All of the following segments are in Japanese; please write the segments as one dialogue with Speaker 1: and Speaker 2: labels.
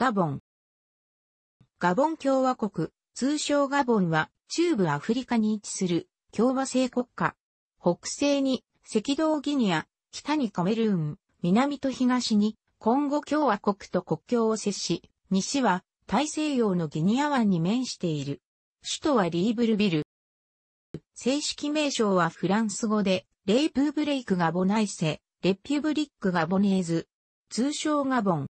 Speaker 1: ガボン。ガボン共和国、通称ガボンは、中部アフリカに位置する共和制国家。北西に赤道ギニア、北にカメルーン、南と東にコンゴ共和国と国境を接し、西は大西洋のギニア湾に面している。首都はリーブルビル。正式名称はフランス語で、レイプーブレイクガボナイセ、レピュブリックガボネーズ。通称ガボン。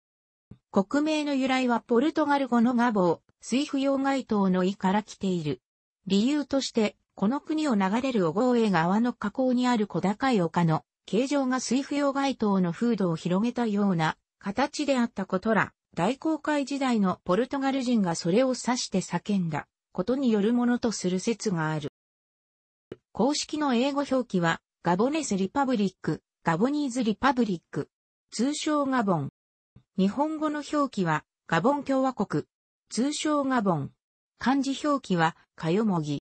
Speaker 1: 国名の由来はポルトガル語のガボー、水不要街灯の意から来ている。理由として、この国を流れるオゴーエ川の河口にある小高い丘の形状が水不要街灯の風土を広げたような形であったことら、大航海時代のポルトガル人がそれを指して叫んだことによるものとする説がある。公式の英語表記は、ガボネス・リパブリック、ガボニーズ・リパブリック、通称ガボン。日本語の表記は、ガボン共和国。通称ガボン。漢字表記は、カヨモギ。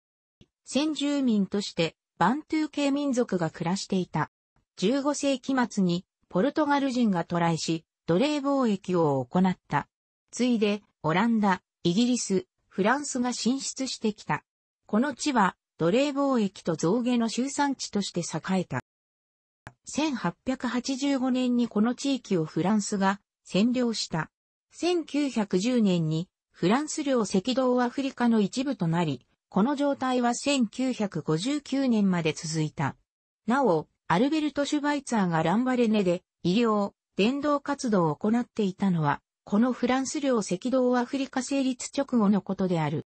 Speaker 1: 先住民として、バントゥー系民族が暮らしていた。15世紀末に、ポルトガル人が渡来し、奴隷貿易を行った。ついで、オランダ、イギリス、フランスが進出してきた。この地は、奴隷貿易と造毛の集産地として栄えた。1885年にこの地域をフランスが占領した。1910年にフランス領赤道アフリカの一部となり、この状態は1959年まで続いた。なお、アルベルト・シュバイツァーがランバレネで医療、伝道活動を行っていたのは、このフランス領赤道アフリカ成立直後のことである。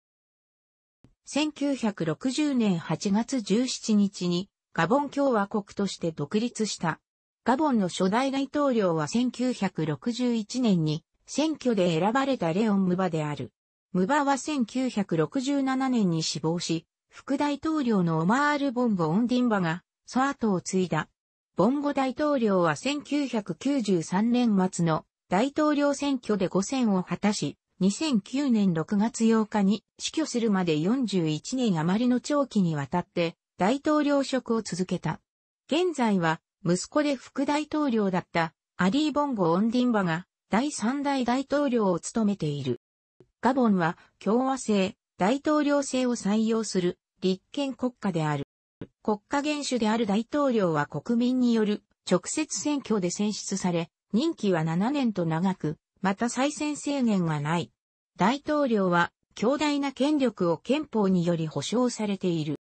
Speaker 1: 1960年8月17日にガボン共和国として独立した。ガボンの初代大統領は1961年に選挙で選ばれたレオン・ムバである。ムバは1967年に死亡し、副大統領のオマール・ボンゴ・オンディンバが、ソアトを継いだ。ボンゴ大統領は1993年末の大統領選挙で5選を果たし、2009年6月8日に死去するまで41年余りの長期にわたって大統領職を続けた。現在は息子で副大統領だったアリー・ボンゴ・オンディンバが第三代大統領を務めている。ガボンは共和制、大統領制を採用する立憲国家である。国家元首である大統領は国民による直接選挙で選出され、任期は7年と長く、また再選制限がない。大統領は強大な権力を憲法により保障されている。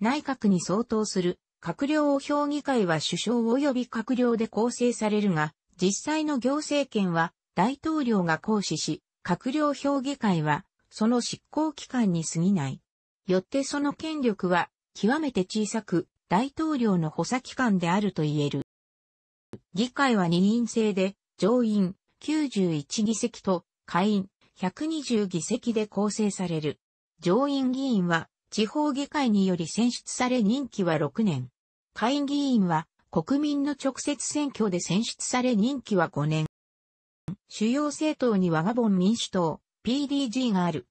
Speaker 1: 内閣に相当する閣僚評議会は首相及び閣僚で構成されるが、実際の行政権は大統領が行使し、閣僚評議会はその執行機関に過ぎない。よってその権力は極めて小さく大統領の補佐機関であると言える。議会は二人制で上院91議席と下院120議席で構成される。上院議員は地方議会により選出され任期は6年。会議員は国民の直接選挙で選出され任期は5年。主要政党にはガボン民主党、PDG がある。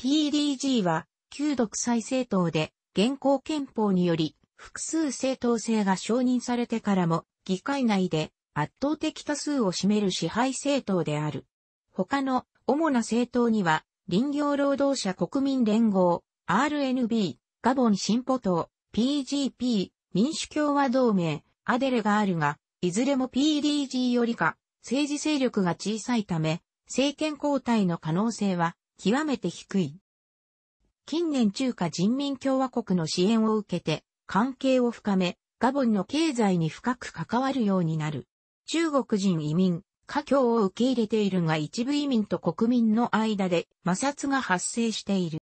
Speaker 1: PDG は旧独裁政党で現行憲法により複数政党制が承認されてからも議会内で圧倒的多数を占める支配政党である。他の主な政党には林業労働者国民連合、RNB、ガボン進歩党、PGP、民主共和同盟、アデレがあるが、いずれも PDG よりか政治勢力が小さいため、政権交代の可能性は極めて低い。近年中華人民共和国の支援を受けて関係を深め、ガボンの経済に深く関わるようになる。中国人移民、華僑を受け入れているが一部移民と国民の間で摩擦が発生している。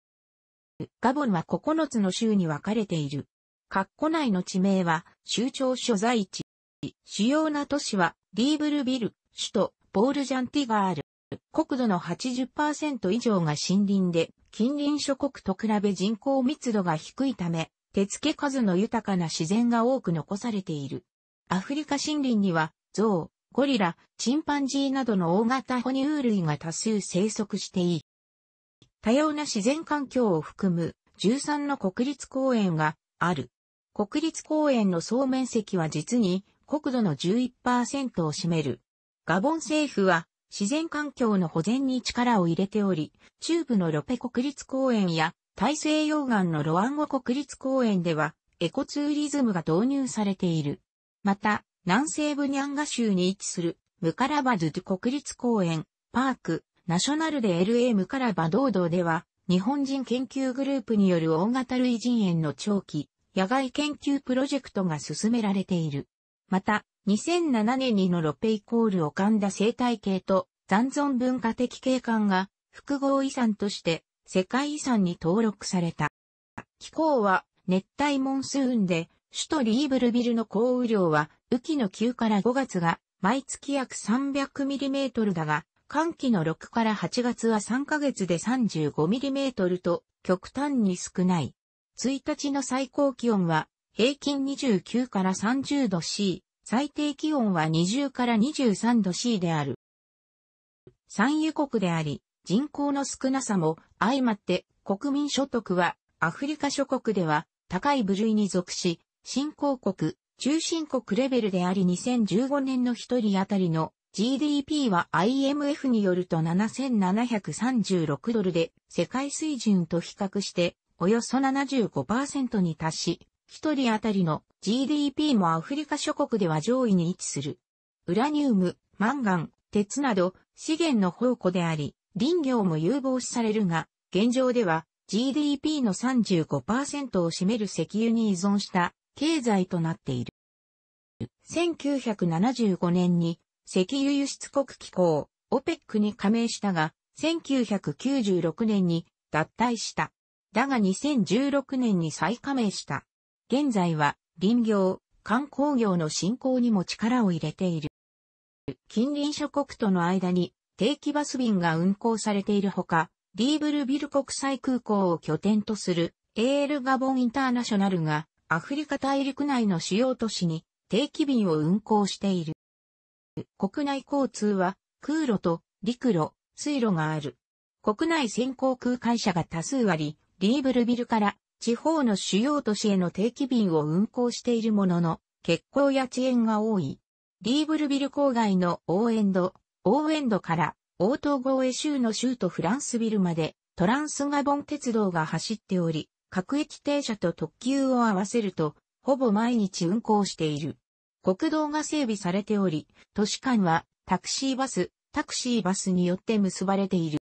Speaker 1: ガボンは9つの州に分かれている。括弧内の地名は、州庁所在地。主要な都市は、ディーブルビル、首都、ボールジャンティガール。国土の80%以上が森林で、近隣諸国と比べ人口密度が低いため、手付け数の豊かな自然が多く残されている。アフリカ森林には、ゾウ、ゴリラ、チンパンジーなどの大型哺乳類が多数生息していい。多様な自然環境を含む13の国立公園がある。国立公園の総面積は実に国土の11%を占める。ガボン政府は自然環境の保全に力を入れており、中部のロペ国立公園や大西洋岸のロアンゴ国立公園ではエコツーリズムが導入されている。また、南西部ニャンガ州に位置するムカラバドゥド国立公園、パーク、ナショナルで LA ムカラバ道道では、日本人研究グループによる大型類人猿の長期野外研究プロジェクトが進められている。また、2007年にのロペイコールを噛んだ生態系と残存文化的景観が複合遺産として世界遺産に登録された。気候は熱帯モンスーンで、首都リーブルビルの降雨量は雨季の9から5月が毎月約3 0 0ミリメートルだが、寒季の6から8月は3ヶ月で 35mm と極端に少ない。1日の最高気温は平均29から30度 C、最低気温は20から23度 C である。産油国であり、人口の少なさも相まって国民所得はアフリカ諸国では高い部類に属し、新興国、中心国レベルであり2015年の一人当たりの GDP は IMF によると7736ドルで世界水準と比較しておよそ75%に達し、一人当たりの GDP もアフリカ諸国では上位に位置する。ウラニウム、マンガン、鉄など資源の宝庫であり、林業も有望視されるが、現状では GDP の35%を占める石油に依存した経済となっている。1975年に石油輸出国機構 OPEC に加盟したが、1996年に脱退した。だが2016年に再加盟した。現在は林業、観光業の振興にも力を入れている。近隣諸国との間に定期バス便が運行されているほか、ディーブルビル国際空港を拠点とする AL ガボンインターナショナルがアフリカ大陸内の主要都市に定期便を運行している。国内交通は空路と陸路、水路がある。国内先行空会社が多数あり、リーブルビルから地方の主要都市への定期便を運行しているものの、欠航や遅延が多い。リーブルビル郊外のオーエンド、オーエンドからオートゴーエ州の州都フランスビルまでトランスガボン鉄道が走っており、各駅停車と特急を合わせると、ほぼ毎日運行している。国道が整備されており、都市間はタクシーバス、タクシーバスによって結ばれている。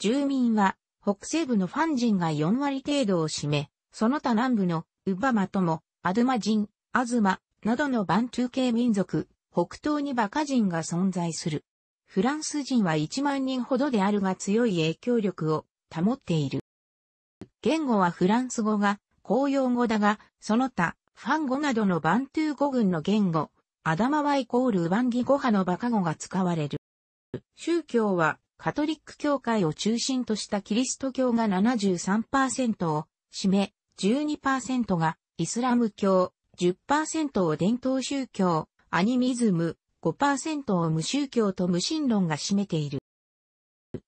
Speaker 1: 住民は北西部のファン人が4割程度を占め、その他南部のウバマとも、アドマ人、アズマ、などのバントゥー系民族、北東にバカ人が存在する。フランス人は1万人ほどであるが強い影響力を保っている。言語はフランス語が公用語だが、その他、ファン語などのバントゥー語群の言語、アダマはイコールウバンギ語派のバカ語が使われる。宗教はカトリック教会を中心としたキリスト教が73%を占め、12%がイスラム教、10%を伝統宗教、アニミズム、5%を無宗教と無神論が占めている。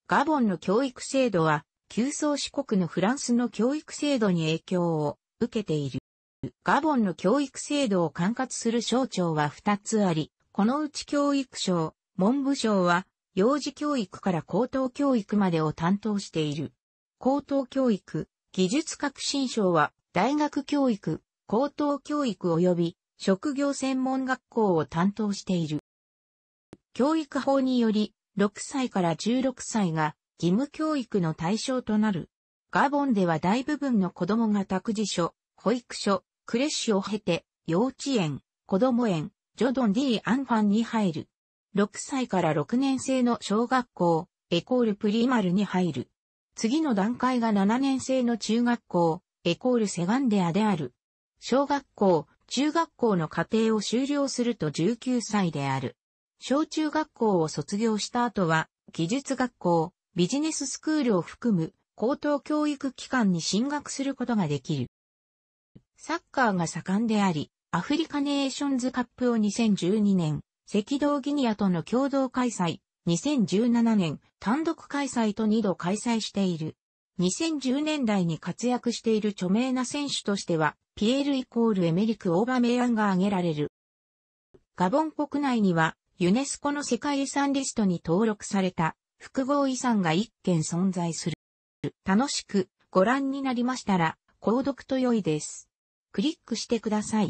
Speaker 1: ガボンの教育制度は、旧宗四国のフランスの教育制度に影響を受けている。ガボンの教育制度を管轄する省庁は2つあり、このうち教育省、文部省は幼児教育から高等教育までを担当している。高等教育、技術革新省は、大学教育、高等教育及び職業専門学校を担当している。教育法により、6歳から16歳が義務教育の対象となる。ガボンでは大部分の子供が託児所、保育所、クレッシュを経て、幼稚園、子供園、ジョドンディ・アンファンに入る。6歳から6年生の小学校、エコールプリマルに入る。次の段階が7年生の中学校、エコールセガンデアである。小学校、中学校の課程を修了すると19歳である。小中学校を卒業した後は、技術学校、ビジネススクールを含む高等教育機関に進学することができる。サッカーが盛んであり、アフリカネーションズカップを2012年、赤道ギニアとの共同開催、2017年単独開催と2度開催している。2010年代に活躍している著名な選手としては、ピエールイコールエメリク・オーバメアンが挙げられる。ガボン国内には、ユネスコの世界遺産リストに登録された複合遺産が1件存在する。楽しくご覧になりましたら、購読と良いです。クリックしてください。